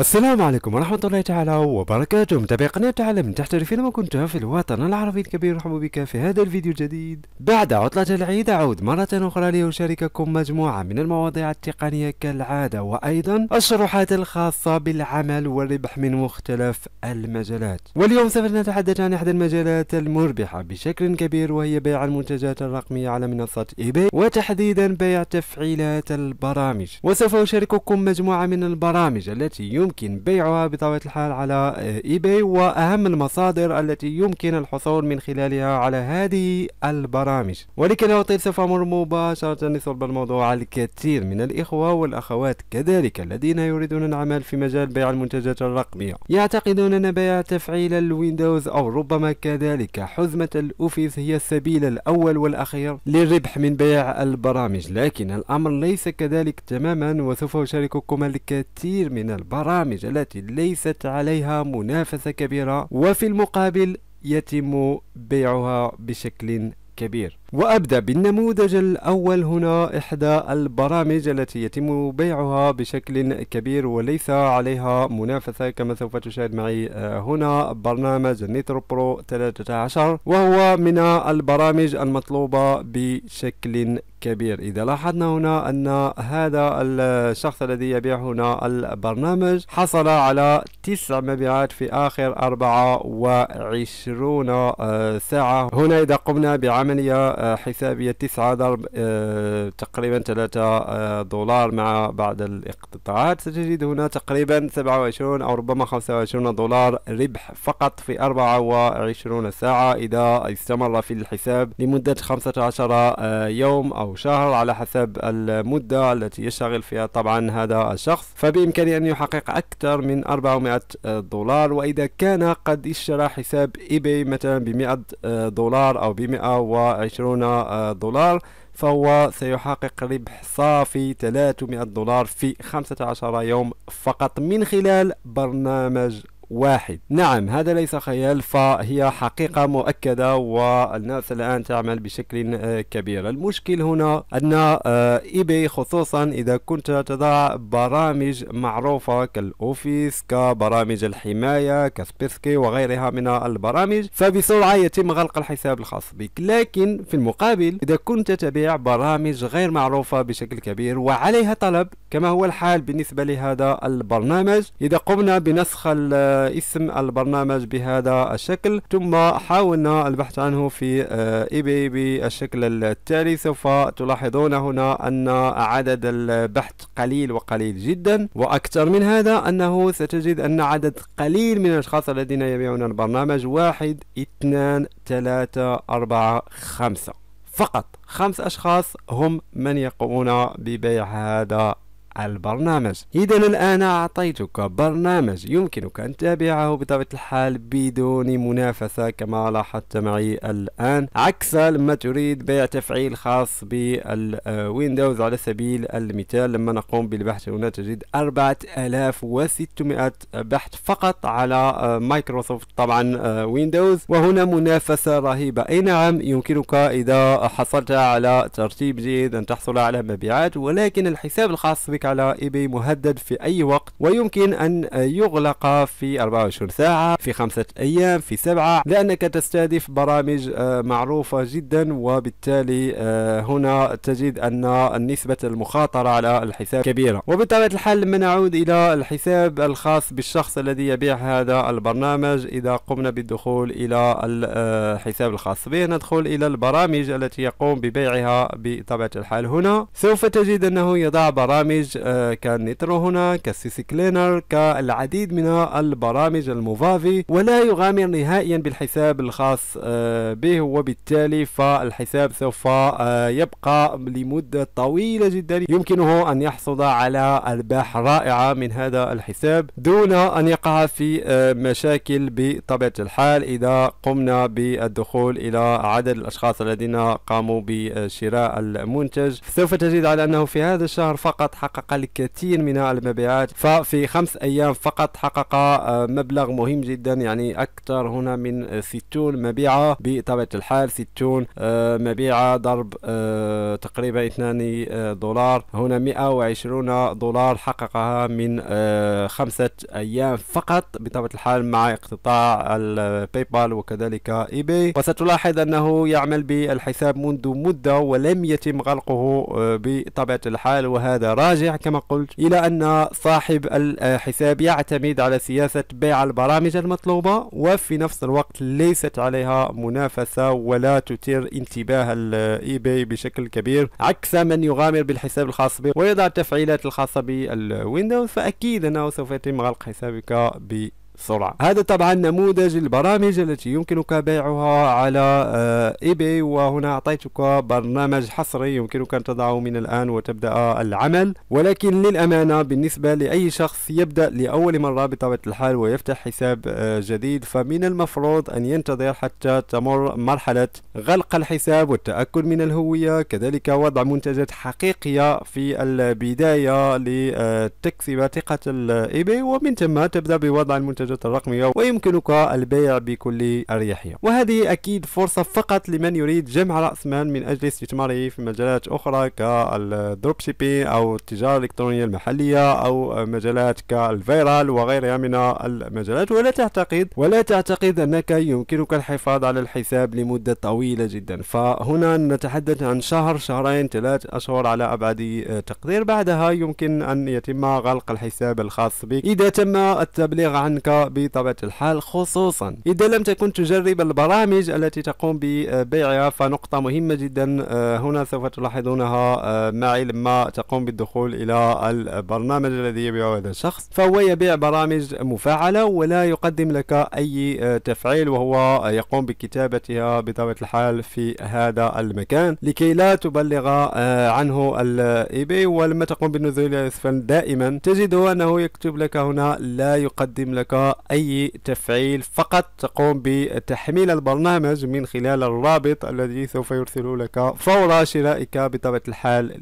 السلام عليكم ورحمة الله تعالى وبركاته متابعي قناة تعلم تحترفين ما كنت في الوطن العربي الكبير نرحب بك في هذا الفيديو الجديد بعد عطلة العيد أعود مرة أخرى لأشارككم مجموعة من المواضيع التقنية كالعادة وأيضا الشروحات الخاصة بالعمل والربح من مختلف المجالات واليوم سوف نتحدث عن إحدى المجالات المربحة بشكل كبير وهي بيع المنتجات الرقمية على منصة إيباي وتحديدا بيع تفعيلات البرامج وسوف أشارككم مجموعة من البرامج التي يمكن بيعها بطبيعة الحال على ايباي وأهم المصادر التي يمكن الحصول من خلالها على هذه البرامج ولكن أطيل سوف أمر مباشرة لصلب الموضوع الكثير من الإخوة والأخوات كذلك الذين يريدون العمل في مجال بيع المنتجات الرقمية يعتقدون أن بيع تفعيل الويندوز أو ربما كذلك حزمة الأوفيس هي السبيل الأول والأخير للربح من بيع البرامج لكن الأمر ليس كذلك تماما وسوف أشارككم الكثير من البرامج البرامج التي ليست عليها منافسة كبيرة وفي المقابل يتم بيعها بشكل كبير وأبدأ بالنموذج الأول هنا إحدى البرامج التي يتم بيعها بشكل كبير وليس عليها منافسة كما سوف تشاهد معي آه، هنا برنامج نيترو برو 13 وهو من البرامج المطلوبة بشكل كبير إذا لاحظنا هنا أن هذا الشخص الذي يبيع هنا البرنامج حصل على تسع مبيعات في آخر 24 آه، ساعة هنا إذا قمنا بعملية آه، حسابية 9 ضرب آه، تقريبا 3 دولار مع بعض الاقتطاعات ستجد هنا تقريبا 27 أو ربما 25 دولار ربح فقط في 24 ساعة إذا استمر في الحساب لمدة 15 يوم أو شهر على حسب المدة التي يشتغل فيها طبعا هذا الشخص فبإمكانه أن يحقق أكثر من 400 دولار وإذا كان قد اشترى حساب إيباي مثلا ب 100 دولار أو ب 120 دولار فهو سيحقق ربح صافي 300 دولار في 15 يوم فقط من خلال برنامج واحد نعم هذا ليس خيال فهي حقيقة مؤكدة والناس الآن تعمل بشكل آه، كبير المشكل هنا أن آه، إيباي خصوصا إذا كنت تضع برامج معروفة كالأوفيس كبرامج الحماية كسبيسكي وغيرها من البرامج فبسرعة يتم غلق الحساب الخاص بك لكن في المقابل إذا كنت تبيع برامج غير معروفة بشكل كبير وعليها طلب كما هو الحال بالنسبة لهذا البرنامج إذا قمنا بنسخ اسم البرنامج بهذا الشكل ثم حاولنا البحث عنه في آه، اي بي بالشكل التالي سوف تلاحظون هنا أن عدد البحث قليل وقليل جدا وأكثر من هذا أنه ستجد أن عدد قليل من الأشخاص الذين يبيعون البرنامج واحد اثنان ثلاثة أربعة خمسة فقط خمس أشخاص هم من يقومون ببيع هذا البرنامج إذا الآن أعطيتك برنامج يمكنك أن تتابعه بطبيعة الحال بدون منافسة كما لاحظت معي الآن عكس لما تريد بيع تفعيل خاص بالويندوز على سبيل المثال لما نقوم بالبحث هنا تجد 4600 بحث فقط على مايكروسوفت طبعا ويندوز وهنا منافسة رهيبة أي نعم يمكنك إذا حصلت على ترتيب جيد أن تحصل على مبيعات ولكن الحساب الخاص بك عرضك على ايباي مهدد في اي وقت ويمكن ان يغلق في 24 ساعة في خمسة ايام في سبعة لانك تستهدف برامج آه، معروفة جدا وبالتالي آه، هنا تجد ان نسبة المخاطرة على الحساب كبيرة وبطبيعة الحال لما نعود الى الحساب الخاص بالشخص الذي يبيع هذا البرنامج اذا قمنا بالدخول الى آه، الحساب الخاص به ندخل الى البرامج التي يقوم ببيعها بطبيعة الحال هنا سوف تجد انه يضع برامج كالنيترو آه، هنا كالسيسي كلينر كالعديد من البرامج المفافي ولا يغامر نهائيا بالحساب الخاص آه، به وبالتالي فالحساب سوف آه، يبقى لمدة طويلة جدا يمكنه أن يحصد على أرباح رائعة من هذا الحساب دون أن يقع في مشاكل بطبيعة الحال إذا قمنا بالدخول إلى عدد الأشخاص الذين قاموا بشراء المنتج سوف تجد على أنه في هذا الشهر فقط حقق حقق الكثير من المبيعات ففي خمس أيام فقط حقق آه، مبلغ مهم جدا يعني أكثر هنا من 60 آه، مبيعة بطبيعة الحال 60 آه، مبيعة ضرب تقريبا 2 دولار هنا 120 دولار حققها من خمسة أيام فقط بطبيعة الحال مع اقتطاع الباي بال وكذلك اي وستلاحظ أنه يعمل بالحساب منذ مدة ولم يتم غلقه بطبيعة الحال وهذا راجع صحيحة كما قلت إلى أن صاحب الحساب يعتمد على سياسة بيع البرامج المطلوبة وفي نفس الوقت ليست عليها منافسة ولا تثير انتباه الإي باي بشكل كبير عكس من يغامر بالحساب الخاص به ويضع التفعيلات الخاصة بالويندوز فأكيد أنه سوف يتم غلق حسابك ب السرعة هذا طبعا نموذج البرامج التي يمكنك بيعها على اي آه، بي وهنا أعطيتك برنامج حصري يمكنك أن تضعه من الآن وتبدأ العمل ولكن للأمانة بالنسبة لأي شخص يبدأ لأول مرة بطبيعة الحال ويفتح حساب آه، جديد فمن المفروض أن ينتظر حتى تمر مرحلة غلق الحساب والتأكد من الهوية كذلك وضع منتجات حقيقية في البداية لتكسب ثقة الاي بي ومن ثم تبدأ بوضع المنتجات المنتجات الرقمية ويمكنك البيع بكل أريحية وهذه أكيد فرصة فقط لمن يريد جمع رأس مال من أجل استثماره في مجالات أخرى كالدروب شيبين أو التجارة الإلكترونية المحلية أو مجالات كالفيرال وغيرها من المجالات ولا تعتقد ولا تعتقد أنك يمكنك الحفاظ على الحساب لمدة طويلة جدا فهنا نتحدث عن شهر شهرين ثلاث أشهر على أبعد تقدير بعدها يمكن أن يتم غلق الحساب الخاص بك إذا تم التبليغ عنك بطبيعة الحال خصوصا إذا لم تكن تجرب البرامج التي تقوم ببيعها فنقطة مهمة جدا آه، هنا سوف تلاحظونها آه، معي لما تقوم بالدخول إلى البرنامج الذي يبيعه هذا الشخص فهو يبيع برامج مفعلة ولا يقدم لك أي آه، تفعيل وهو يقوم بكتابتها بطبيعة الحال في هذا المكان لكي لا تبلغ عنه الاي بي ولما تقوم بالنزول إلى أسفل دائما تجد أنه يكتب لك هنا لا يقدم لك أي تفعيل فقط تقوم بتحميل البرنامج من خلال الرابط الذي سوف يرسله لك فور شرائك بطبيعة الحال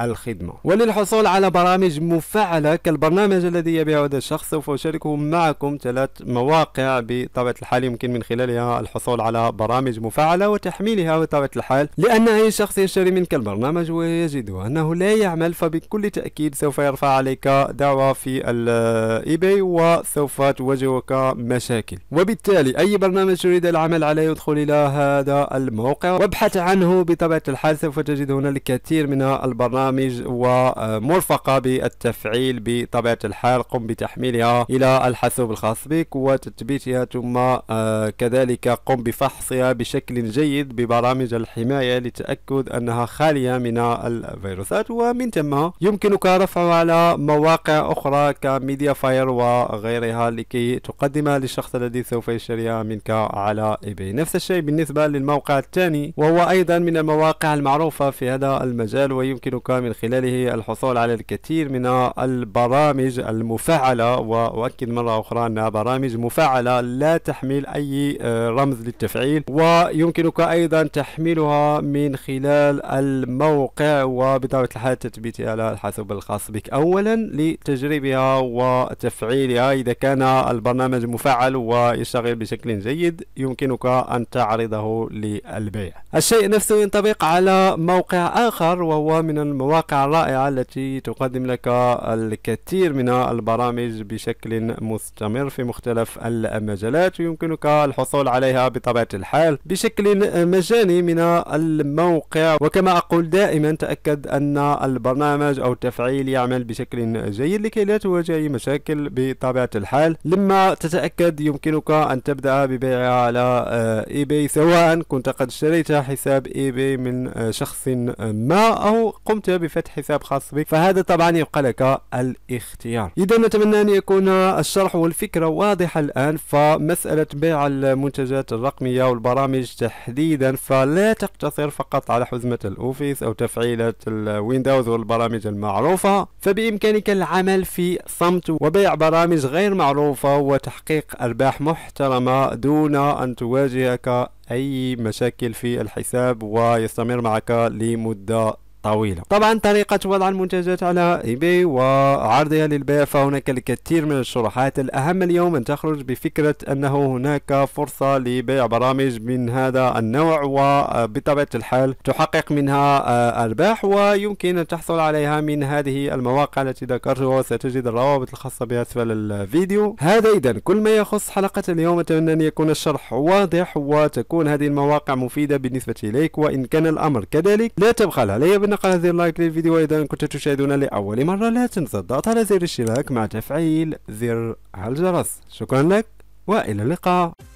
الخدمة وللحصول على برامج مفعلة كالبرنامج الذي يبيعه هذا الشخص سوف أشاركه معكم ثلاث مواقع بطبيعة الحال يمكن من خلالها الحصول على برامج مفعلة وتحميلها بطبيعة الحال لأن أي شخص يشتري منك البرنامج ويجد أنه لا يعمل فبكل تأكيد سوف يرفع عليك دعوة في الإيباي وسوف تواجهك مشاكل وبالتالي أي برنامج تريد العمل عليه يدخل إلى هذا الموقع وابحث عنه بطبيعة الحال سوف تجد هنا الكثير من البرنامج برامج ومرفقة بالتفعيل بطبيعة الحال قم بتحميلها إلى الحاسوب الخاص بك وتثبيتها ثم آه، كذلك قم بفحصها بشكل جيد ببرامج الحماية لتأكد أنها خالية من الفيروسات ومن ثم يمكنك رفعها على مواقع أخرى كميديا فاير وغيرها لكي تقدمها للشخص الذي سوف يشتريها منك على إيباي نفس الشيء بالنسبة للموقع الثاني وهو أيضا من المواقع المعروفة في هذا المجال ويمكنك من خلاله الحصول على الكثير من البرامج المفعلة وأؤكد مرة أخرى أنها برامج مفعلة لا تحمل أي آه، رمز للتفعيل ويمكنك أيضا تحميلها من خلال الموقع وبطبيعة الحال تثبيتها على الحاسوب الخاص بك أولا لتجربها وتفعيلها إذا كان البرنامج مفعل ويشتغل بشكل جيد يمكنك أن تعرضه للبيع الشيء نفسه ينطبق على موقع آخر وهو من الموقع المواقع الرائعة التي تقدم لك الكثير من البرامج بشكل مستمر في مختلف المجالات ويمكنك الحصول عليها بطبيعة الحال بشكل مجاني من الموقع وكما أقول دائما تأكد أن البرنامج أو التفعيل يعمل بشكل جيد لكي لا تواجه أي مشاكل بطبيعة الحال لما تتأكد يمكنك أن تبدأ ببيعها على إيباي سواء كنت قد اشتريت حساب إيباي من شخص ما أو قمت بفتح حساب خاص بك فهذا طبعا يبقى لك الاختيار اذا نتمنى ان يكون الشرح والفكره واضحه الان فمساله بيع المنتجات الرقميه والبرامج تحديدا فلا تقتصر فقط على حزمه الاوفيس او تفعيله الويندوز والبرامج المعروفه فبامكانك العمل في صمت وبيع برامج غير معروفه وتحقيق ارباح محترمه دون ان تواجهك أي مشاكل في الحساب ويستمر معك لمدة طويلة طبعا طريقة وضع المنتجات على ايباي وعرضها للبيع فهناك الكثير من الشروحات الأهم اليوم أن تخرج بفكرة أنه هناك فرصة لبيع برامج من هذا النوع وبطبيعة الحال تحقق منها آه، أرباح ويمكن أن تحصل عليها من هذه المواقع التي ذكرتها وستجد الروابط الخاصة بها أسفل الفيديو هذا إذا كل ما يخص حلقة اليوم أتمنى أن يكون الشرح واضح وتكون هذه المواقع مفيدة بالنسبة إليك وإن كان الأمر كذلك لا تبخل علي بالنقل نقل زر لايك للفيديو وإذا كنت تشاهدون لأول مرة لا تنسى الضغط على زر الاشتراك مع تفعيل زر الجرس شكرا لك وإلى اللقاء